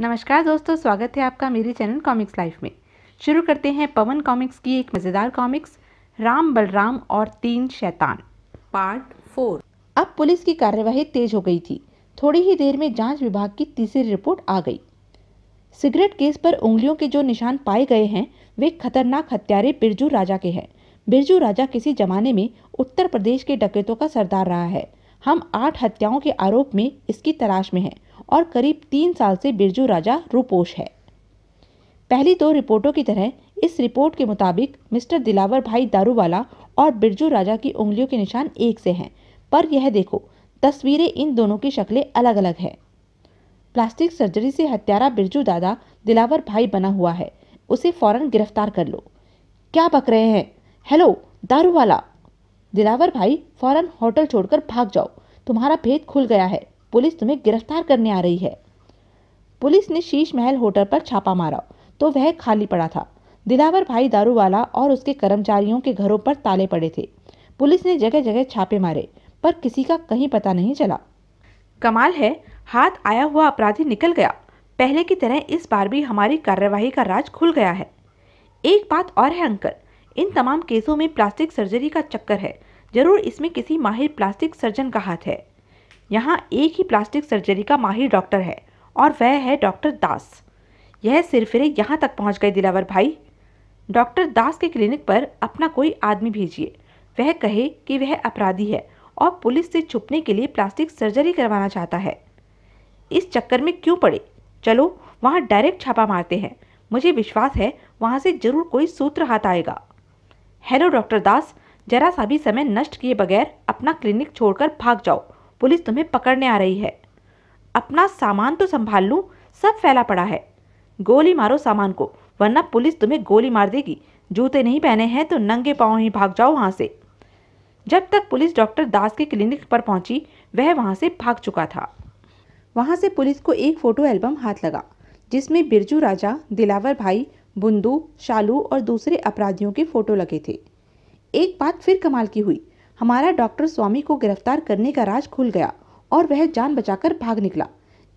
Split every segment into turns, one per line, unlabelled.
नमस्कार दोस्तों स्वागत है आपका मेरे चैनल कॉमिक्स लाइफ में शुरू करते हैं पवन कॉमिक्स की एक मज़ेदार कॉमिक्स राम बलराम और तीन शैतान पार्ट फोर अब पुलिस की कार्यवाही तेज हो गई थी थोड़ी ही देर में जांच विभाग की तीसरी रिपोर्ट आ गई सिगरेट केस पर उंगलियों के जो निशान पाए गए हैं वे खतरनाक हत्यारे बिरजू राजा के हैं बिरजू राजा किसी जमाने में उत्तर प्रदेश के डकैतों का सरदार रहा है हम आठ हत्याओं के आरोप में इसकी तलाश में हैं और करीब तीन साल से बिरजू राजा रूपोश है पहली दो रिपोर्टों की तरह इस रिपोर्ट के मुताबिक मिस्टर दिलावर भाई दारूवाला और बिरजू राजा की उंगलियों के निशान एक से हैं पर यह देखो तस्वीरें इन दोनों की शक्लें अलग अलग हैं प्लास्टिक सर्जरी से हत्यारा बिरजू दादा दिलावर भाई बना हुआ है उसे फौरन गिरफ्तार कर लो क्या पक रहे हैं हेलो दारू वाला दिलावर भाई फौरन होटल छोड़कर भाग जाओ तुम्हारा भेद खुल गया है पुलिस तुम्हें गिरफ्तार करने आ रही है पुलिस ने शीश महल होटल पर छापा मारा तो वह खाली पड़ा था दिलावर भाई दारूवाला और उसके कर्मचारियों के घरों पर ताले पड़े थे पुलिस ने जगह जगह छापे मारे पर किसी का कहीं पता नहीं चला कमाल है हाथ आया हुआ अपराधी निकल गया पहले की तरह इस बार भी हमारी कार्यवाही का राज खुल गया है एक बात और है अंकल इन तमाम केसों में प्लास्टिक सर्जरी का चक्कर है जरूर इसमें किसी माहिर प्लास्टिक सर्जन का हाथ है यहाँ एक ही प्लास्टिक सर्जरी का माहिर डॉक्टर है और वह है डॉक्टर दास यह सिरफिरे यहाँ तक पहुँच गए दिलावर भाई डॉक्टर दास के क्लिनिक पर अपना कोई आदमी भेजिए वह कहे कि वह अपराधी है और पुलिस से छुपने के लिए प्लास्टिक सर्जरी करवाना चाहता है इस चक्कर में क्यों पड़े चलो वहाँ डायरेक्ट छापा मारते हैं मुझे विश्वास है वहाँ से जरूर कोई सूत्र हाथ आएगा हेलो डॉक्टर दास जरा सा भी समय नष्ट किए बगैर अपना क्लिनिक छोड़कर भाग जाओ पुलिस तुम्हें पकड़ने आ रही है अपना सामान तो संभाल लूँ सब फैला पड़ा है गोली मारो सामान को वरना पुलिस तुम्हें गोली मार देगी जूते नहीं पहने हैं तो नंगे पाँव ही भाग जाओ वहाँ से जब तक पुलिस डॉक्टर दास के क्लिनिक पर पहुंची वह वहां से भाग चुका था वहां से पुलिस को एक फ़ोटो एल्बम हाथ लगा जिसमें बिरजू राजा दिलावर भाई बुंदू शालू और दूसरे अपराधियों के फ़ोटो लगे थे एक बात फिर कमाल की हुई हमारा डॉक्टर स्वामी को गिरफ्तार करने का राज खुल गया और वह जान बचाकर भाग निकला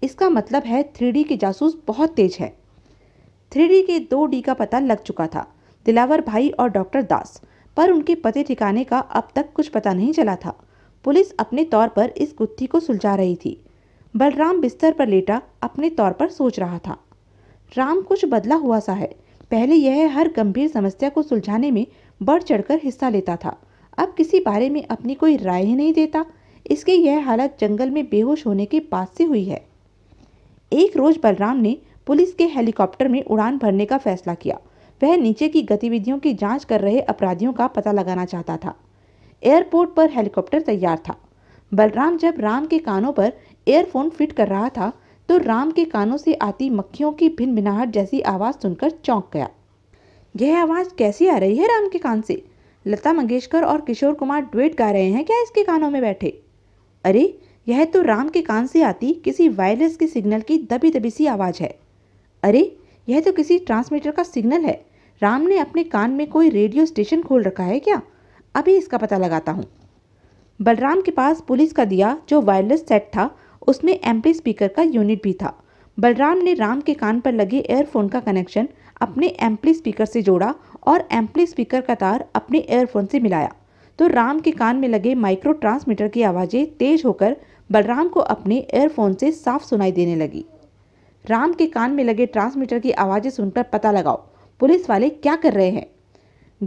इसका मतलब है थ्री के जासूस बहुत तेज है थ्री के दो डी का पता लग चुका था दिलावर भाई और डॉक्टर दास पर उनके पते ठिकाने का अब तक कुछ पता नहीं चला था पुलिस अपने तौर पर इस गुत्थी को सुलझा रही थी बलराम बिस्तर पर लेटा अपने तौर पर सोच रहा था राम कुछ बदला हुआ सा है पहले यह हर गंभीर समस्या को सुलझाने में बढ़ चढ़कर हिस्सा लेता था अब किसी बारे में अपनी कोई राय ही नहीं देता इसके यह हालत जंगल में बेहोश होने के बाद से हुई है एक रोज बलराम ने पुलिस के हेलीकॉप्टर में उड़ान भरने का फैसला किया वह नीचे की गतिविधियों की जांच कर रहे अपराधियों का पता लगाना चाहता था एयरपोर्ट पर हेलीकॉप्टर तैयार था बलराम जब राम के कानों पर एयरफोन फिट कर रहा था तो राम के कानों से आती मक्खियों की भिन भिनाहट जैसी आवाज़ सुनकर चौंक गया यह आवाज़ कैसी आ रही है राम के कान से लता मंगेशकर और किशोर कुमार ड्वेट गा रहे हैं क्या इसके कानों में बैठे अरे यह तो राम के कान से आती किसी वायरलेस के सिग्नल की दबी दबी सी आवाज़ है अरे यह तो किसी ट्रांसमीटर का सिग्नल है राम ने अपने कान में कोई रेडियो स्टेशन खोल रखा है क्या अभी इसका पता लगाता हूँ बलराम के पास पुलिस का दिया जो वायरलेस सेट था उसमें एम्पली स्पीकर का यूनिट भी था बलराम ने राम के कान पर लगे एयरफोन का कनेक्शन अपने एम्पली स्पीकर से जोड़ा और एम्पली स्पीकर का तार अपने एयरफोन से मिलाया तो राम के कान में लगे माइक्रो ट्रांसमीटर की आवाज़ें तेज होकर बलराम को अपने एयरफोन से साफ सुनाई देने लगी राम के कान में लगे ट्रांसमीटर की आवाज़ें सुनकर पता लगाओ पुलिस वाले क्या कर रहे हैं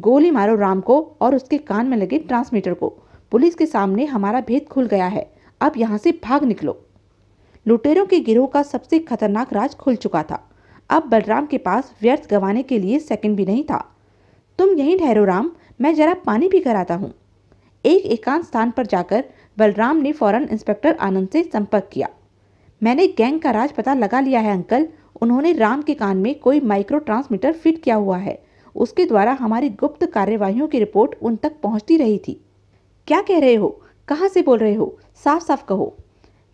गोली मारो राम को और उसके कान में लगे ट्रांसमीटर को पुलिस के सामने हमारा भेद खुल गया है अब यहाँ से भाग निकलो लुटेरों के गिरोह का सबसे खतरनाक राज खुल चुका था अब बलराम के पास व्यर्थ गंवाने के लिए सेकंड भी नहीं था तुम यहीं ठहरो राम मैं जरा पानी भी कराता हूँ एक एकांत स्थान पर जाकर बलराम ने फौरन इंस्पेक्टर आनंद से संपर्क किया मैंने गैंग का राज पता लगा लिया है अंकल उन्होंने राम के कान में कोई माइक्रो ट्रांसमीटर फिट किया हुआ है उसके द्वारा हमारी गुप्त कार्यवाही की रिपोर्ट उन तक पहुंचती रही थी क्या कह रहे हो कहाँ से बोल रहे हो साफ साफ कहो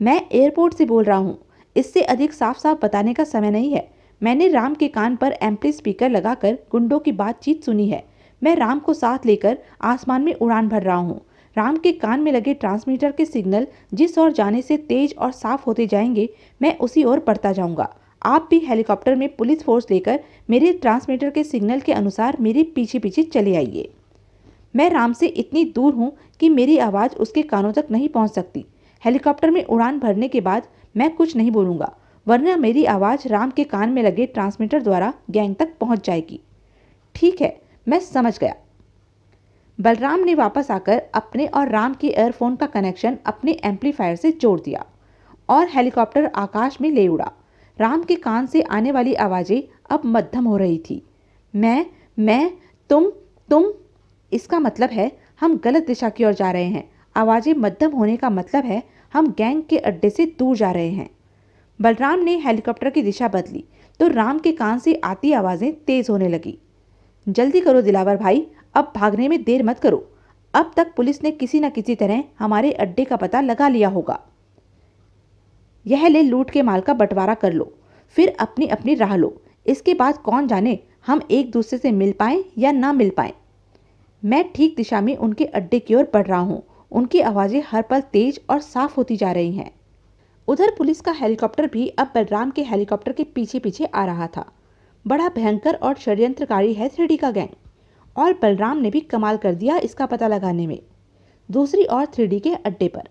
मैं एयरपोर्ट से बोल रहा हूँ इससे अधिक साफ साफ बताने का समय नहीं है मैंने राम के कान पर एम्पली स्पीकर लगाकर गुंडों की बातचीत सुनी है मैं राम को साथ लेकर आसमान में उड़ान भर रहा हूँ राम के कान में लगे ट्रांसमीटर के सिग्नल जिस ओर जाने से तेज और साफ होते जाएंगे मैं उसी ओर बढ़ता जाऊंगा आप भी हेलीकॉप्टर में पुलिस फोर्स लेकर मेरे ट्रांसमीटर के सिग्नल के अनुसार मेरे पीछे पीछे चले आइए मैं राम से इतनी दूर हूँ कि मेरी आवाज़ उसके कानों तक नहीं पहुँच सकती हेलीकॉप्टर में उड़ान भरने के बाद मैं कुछ नहीं बोलूँगा वरना मेरी आवाज़ राम के कान में लगे ट्रांसमीटर द्वारा गैंग तक पहुंच जाएगी ठीक है मैं समझ गया बलराम ने वापस आकर अपने और राम के एयरफोन का कनेक्शन अपने एम्पलीफायर से जोड़ दिया और हेलीकॉप्टर आकाश में ले उड़ा राम के कान से आने वाली आवाज़ें अब मध्यम हो रही थी मैं मैं तुम तुम इसका मतलब है हम गलत दिशा की ओर जा रहे हैं आवाज़ें मध्यम होने का मतलब है हम गैंग के अड्डे से दूर जा रहे हैं बलराम ने हेलीकॉप्टर की दिशा बदली तो राम के कान से आती आवाज़ें तेज़ होने लगी जल्दी करो दिलावर भाई अब भागने में देर मत करो अब तक पुलिस ने किसी न किसी तरह हमारे अड्डे का पता लगा लिया होगा यह ले लूट के माल का बंटवारा कर लो फिर अपनी अपनी राह लो इसके बाद कौन जाने हम एक दूसरे से मिल पाए या ना मिल पाए मैं ठीक दिशा में उनके अड्डे की ओर बढ़ रहा हूँ उनकी आवाज़ें हर पल तेज और साफ होती जा रही हैं उधर पुलिस का हेलीकॉप्टर भी अब बलराम के हेलीकॉप्टर के पीछे पीछे आ रहा था बड़ा भयंकर और षड्यंत्रकारी है थ्रीडी का गैंग और बलराम ने भी कमाल कर दिया इसका पता लगाने में दूसरी ओर थ्रीडी के अड्डे पर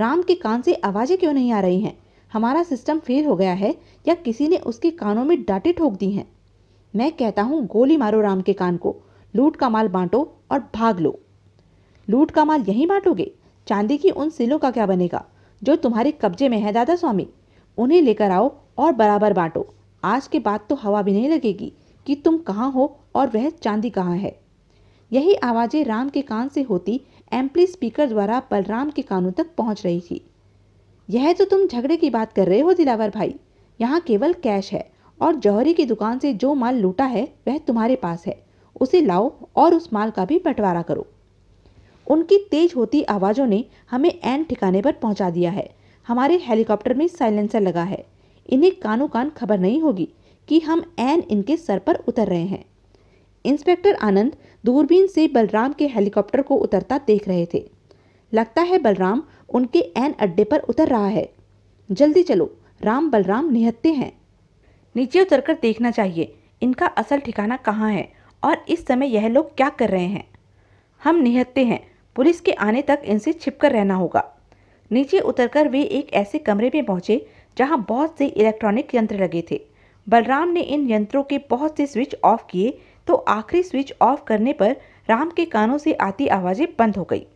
राम के कान से आवाज़ें क्यों नहीं आ रही हैं हमारा सिस्टम फेल हो गया है या किसी ने उसके कानों में डांटे ठोक दी हैं मैं कहता हूँ गोली मारो राम के कान को लूट का माल बांटो और भाग लो लूट का माल यहीं बांटोगे चांदी की उन सिलों का क्या बनेगा जो तुम्हारे कब्जे में है दादा स्वामी उन्हें लेकर आओ और बराबर बांटो आज के बाद तो हवा भी नहीं लगेगी कि तुम कहाँ हो और वह चांदी कहाँ है यही आवाज़ें राम के कान से होती एम्पली स्पीकर द्वारा बलराम के कानों तक पहुंच रही थी यह तो तुम झगड़े की बात कर रहे हो दिलावर भाई यहाँ केवल कैश है और जौहरी की दुकान से जो माल लूटा है वह तुम्हारे पास है उसे लाओ और उस माल का भी बंटवारा करो उनकी तेज होती आवाज़ों ने हमें एन ठिकाने पर पहुंचा दिया है हमारे हेलीकॉप्टर में साइलेंसर लगा है इन्हें कानों कान खबर नहीं होगी कि हम एन इनके सर पर उतर रहे हैं इंस्पेक्टर आनंद दूरबीन से बलराम के हेलीकॉप्टर को उतरता देख रहे थे लगता है बलराम उनके एन अड्डे पर उतर रहा है जल्दी चलो राम बलराम निहत्ते हैं नीचे उतरकर देखना चाहिए इनका असल ठिकाना कहाँ है और इस समय यह लोग क्या कर रहे हैं हम निहत्ते हैं पुलिस के आने तक इनसे छिपकर रहना होगा नीचे उतरकर वे एक ऐसे कमरे में पहुंचे जहां बहुत से इलेक्ट्रॉनिक यंत्र लगे थे बलराम ने इन यंत्रों के बहुत से स्विच ऑफ किए तो आखिरी स्विच ऑफ करने पर राम के कानों से आती आवाज़ें बंद हो गई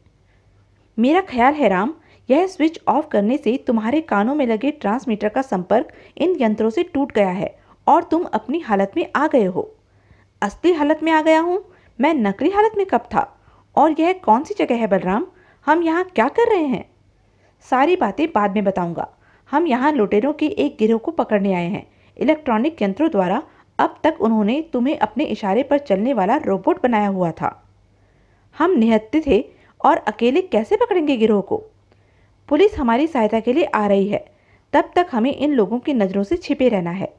मेरा ख्याल है राम यह स्विच ऑफ करने से तुम्हारे कानों में लगे ट्रांसमीटर का संपर्क इन यंत्रों से टूट गया है और तुम अपनी हालत में आ गए हो असली हालत में आ गया हूँ मैं नकली हालत में कब था और यह कौन सी जगह है बलराम हम यहाँ क्या कर रहे हैं सारी बातें बाद में बताऊंगा हम यहाँ लुटेरों के एक गिरोह को पकड़ने आए हैं इलेक्ट्रॉनिक यंत्रों द्वारा अब तक उन्होंने तुम्हें अपने इशारे पर चलने वाला रोबोट बनाया हुआ था हम निहत्ते थे और अकेले कैसे पकड़ेंगे गिरोह को पुलिस हमारी सहायता के लिए आ रही है तब तक हमें इन लोगों की नज़रों से छिपे रहना है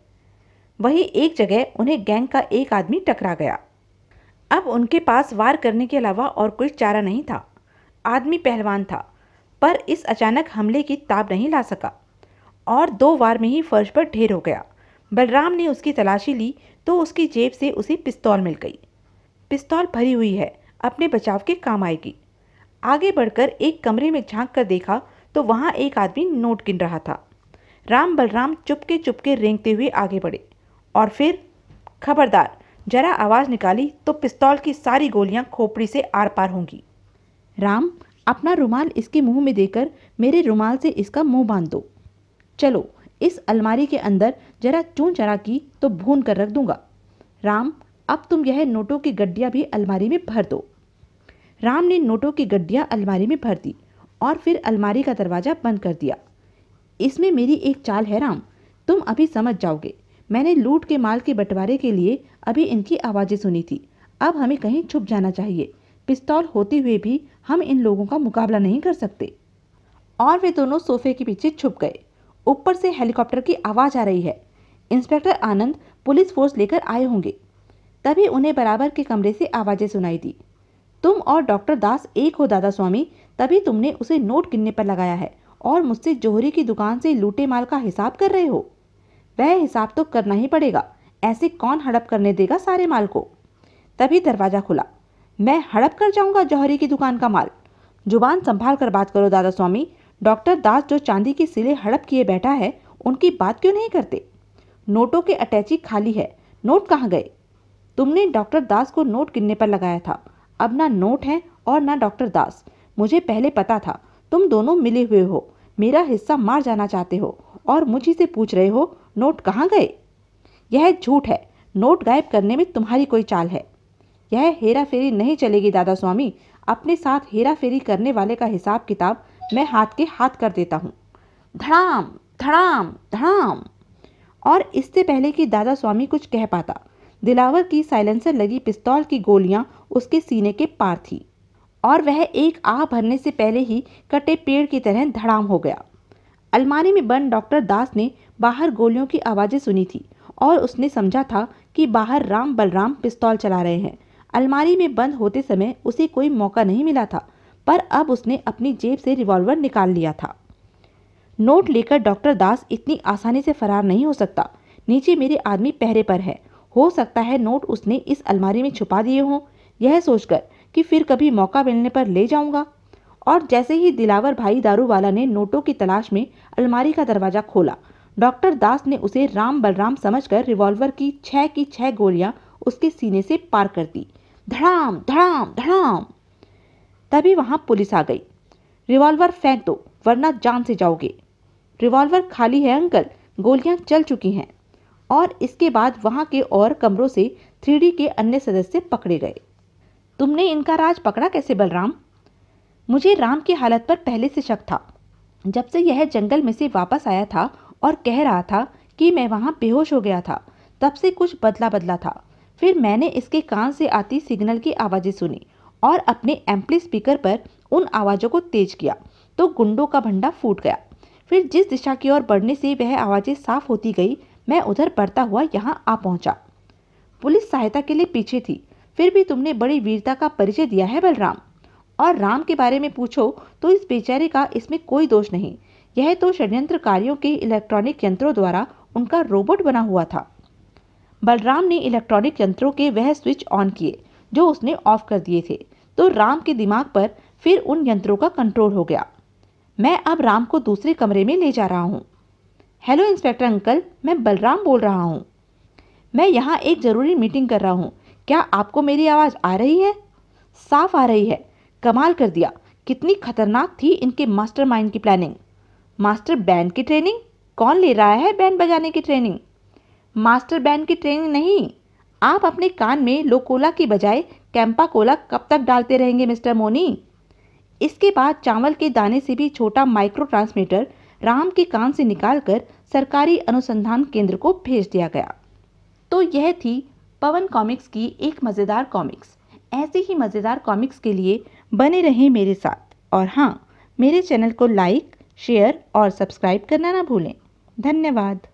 वहीं एक जगह उन्हें गैंग का एक आदमी टकरा गया अब उनके पास वार करने के अलावा और कोई चारा नहीं था आदमी पहलवान था पर इस अचानक हमले की ताब नहीं ला सका और दो वार में ही फर्श पर ढेर हो गया बलराम ने उसकी तलाशी ली तो उसकी जेब से उसे पिस्तौल मिल गई पिस्तौल भरी हुई है अपने बचाव के काम आएगी आगे बढ़कर एक कमरे में झांक कर देखा तो वहाँ एक आदमी नोट गिन रहा था राम बलराम चुपके चुपके रेंगते हुए आगे बढ़े और फिर खबरदार जरा आवाज़ निकाली तो पिस्तौल की सारी गोलियां खोपड़ी से आर पार होंगी राम अपना रुमाल इसके मुंह में देकर मेरे रुमाल से इसका मुंह बांध दो चलो इस अलमारी के अंदर जरा चून चरा की तो भून कर रख दूंगा राम अब तुम यह नोटों की गड्डियाँ भी अलमारी में भर दो राम ने नोटों की गड्डियाँ अलमारी में भर दी और फिर अलमारी का दरवाज़ा बंद कर दिया इसमें मेरी एक चाल है राम तुम अभी समझ जाओगे मैंने लूट के माल के बंटवारे के लिए अभी इनकी आवाज़ें सुनी थी अब हमें कहीं छुप जाना चाहिए पिस्तौल होते हुए भी हम इन लोगों का मुकाबला नहीं कर सकते और वे दोनों सोफे के पीछे छुप गए ऊपर से हेलीकॉप्टर की आवाज़ आ रही है इंस्पेक्टर आनंद पुलिस फोर्स लेकर आए होंगे तभी उन्हें बराबर के कमरे से आवाज़ें सुनाई दी तुम और डॉक्टर दास एक हो दादा स्वामी तभी तुमने उसे नोट गिनने पर लगाया है और मुझसे जोहरी की दुकान से लूटे माल का हिसाब कर रहे हो वह हिसाब तो करना ही पड़ेगा ऐसे कौन हड़प करने देगा सारे माल को तभी दरवाज़ा खुला मैं हड़प कर जाऊंगा जौहरी की दुकान का माल जुबान संभाल कर बात करो दादा स्वामी डॉक्टर दास जो चांदी के सिले हड़प किए बैठा है उनकी बात क्यों नहीं करते नोटों के अटैची खाली है नोट कहाँ गए तुमने डॉक्टर दास को नोट गिनने पर लगाया था अब ना नोट है और ना डॉक्टर दास मुझे पहले पता था तुम दोनों मिले हुए हो मेरा हिस्सा मार जाना चाहते हो और मुझी से पूछ रहे हो नोट कहाँ गए यह झूठ है नोट गायब करने में तुम्हारी कोई चाल है यह हेरा फेरी नहीं चलेगी दादा स्वामी अपने साथ हेरा फेरी करने वाले का हिसाब किताब मैं हाथ के हाथ कर देता हूँ धड़ाम धड़ाम धड़ाम और इससे पहले कि दादा स्वामी कुछ कह पाता दिलावर की साइलेंसर लगी पिस्तौल की गोलियां उसके सीने के पार थी और वह एक आ भरने से पहले ही कटे पेड़ की तरह धड़ाम हो गया अलमारी में बंद डॉक्टर दास ने बाहर गोलियों की आवाज़ें सुनी थी और उसने समझा था कि बाहर राम बलराम पिस्तौल चला रहे हैं अलमारी में बंद होते समय उसे कोई मौका नहीं मिला था पर अब उसने अपनी जेब से रिवॉल्वर निकाल लिया था नोट लेकर डॉक्टर दास इतनी आसानी से फरार नहीं हो सकता नीचे मेरे आदमी पहरे पर है हो सकता है नोट उसने इस अलमारी में छुपा दिए हों यह सोचकर कि फिर कभी मौका मिलने पर ले जाऊंगा और जैसे ही दिलावर भाई दारू वाला ने नोटों की तलाश में अलमारी का दरवाज़ा खोला डॉक्टर दास ने उसे राम बलराम समझकर रिवॉल्वर की छः की छः गोलियां उसके सीने से पार कर दी धड़ाम धड़ाम धड़ाम तभी वहां पुलिस आ गई रिवॉल्वर फेंक दो वरना जान से जाओगे रिवॉल्वर खाली है अंकल गोलियां चल चुकी हैं और इसके बाद वहां के और कमरों से थ्री के अन्य सदस्य पकड़े गए तुमने इनका राज पकड़ा कैसे बलराम मुझे राम की हालत पर पहले से शक था जब से यह जंगल में से वापस आया था और कह रहा था कि मैं वहाँ बेहोश हो गया था तब से कुछ बदला बदला था फिर मैंने इसके कान से आती सिग्नल की आवाज़ें सुनी और अपने एम्पली स्पीकर पर उन आवाज़ों को तेज किया तो गुंडों का भंडा फूट गया फिर जिस दिशा की ओर बढ़ने से वह आवाज़ें साफ होती गई मैं उधर बढ़ता हुआ यहाँ आ पहुँचा पुलिस सहायता के लिए पीछे थी फिर भी तुमने बड़ी वीरता का परिचय दिया है बलराम और राम के बारे में पूछो तो इस बेचारे का इसमें कोई दोष नहीं यह तो षड्यंत्रकारियों के इलेक्ट्रॉनिक यंत्रों द्वारा उनका रोबोट बना हुआ था बलराम ने इलेक्ट्रॉनिक यंत्रों के वह स्विच ऑन किए जो उसने ऑफ कर दिए थे तो राम के दिमाग पर फिर उन यंत्रों का कंट्रोल हो गया मैं अब राम को दूसरे कमरे में ले जा रहा हूँ हेलो इंस्पेक्टर अंकल मैं बलराम बोल रहा हूँ मैं यहाँ एक ज़रूरी मीटिंग कर रहा हूँ क्या आपको मेरी आवाज़ आ रही है साफ आ रही है कमाल कर दिया कितनी खतरनाक थी इनके मास्टरमाइंड की प्लानिंग मास्टर बैंड की ट्रेनिंग कौन ले रहा है बैंड बजाने की ट्रेनिंग मास्टर बैंड की ट्रेनिंग नहीं आप अपने कान में लोकोला की बजाय कैंपा कोला कब तक डालते रहेंगे मिस्टर मोनी इसके बाद चावल के दाने से भी छोटा माइक्रो ट्रांसमीटर राम के कान से निकालकर सरकारी अनुसंधान केंद्र को भेज दिया गया तो यह थी पवन कॉमिक्स की एक मज़ेदार कॉमिक्स ऐसे ही मज़ेदार कॉमिक्स के लिए बने रहें मेरे साथ और हाँ मेरे चैनल को लाइक शेयर और सब्सक्राइब करना ना भूलें धन्यवाद